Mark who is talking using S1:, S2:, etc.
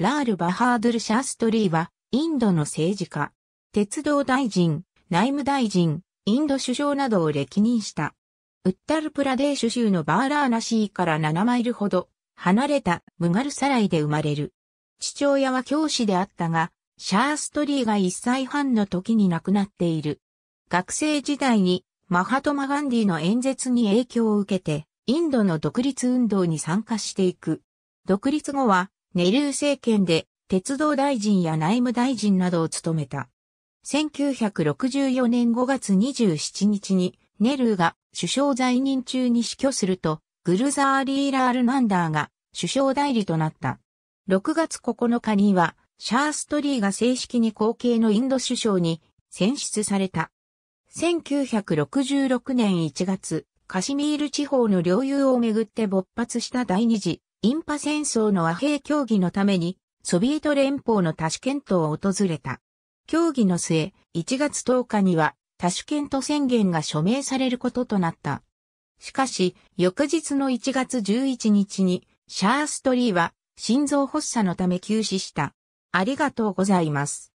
S1: ラール・バハードル・シャーストリーは、インドの政
S2: 治家、鉄道大臣、内務大臣、インド首相などを歴任した。ウッタルプラデーシュ州のバーラーナシーから7マイルほど離れたムガルサライで生まれる。父親は教師であったが、シャーストリーが1歳半の時に亡くなっている。学生時代にマハトマ・ガンディの演説に影響を受けて、インドの独立運動に参加していく。独立後はネルー政権で鉄道大臣や内務大臣などを務めた。1964年5月27日にネルーが首相在任中に死去すると、グルザーリーラールナンダーが首相代理となった。6月9日には、シャーストリーが正式に後継のインド首相に選出された。1966年1月、カシミール地方の領有をめぐって勃発した第二次インパ戦争の和平協議のために、ソビエト連邦のタシュケントを訪れた。協議の末、1月10日には、タシュケント宣言が署名されることとなった。しかし、翌日の1月11日に、シャースト
S1: リーは、心臓発作のため休止した。ありがとうございます。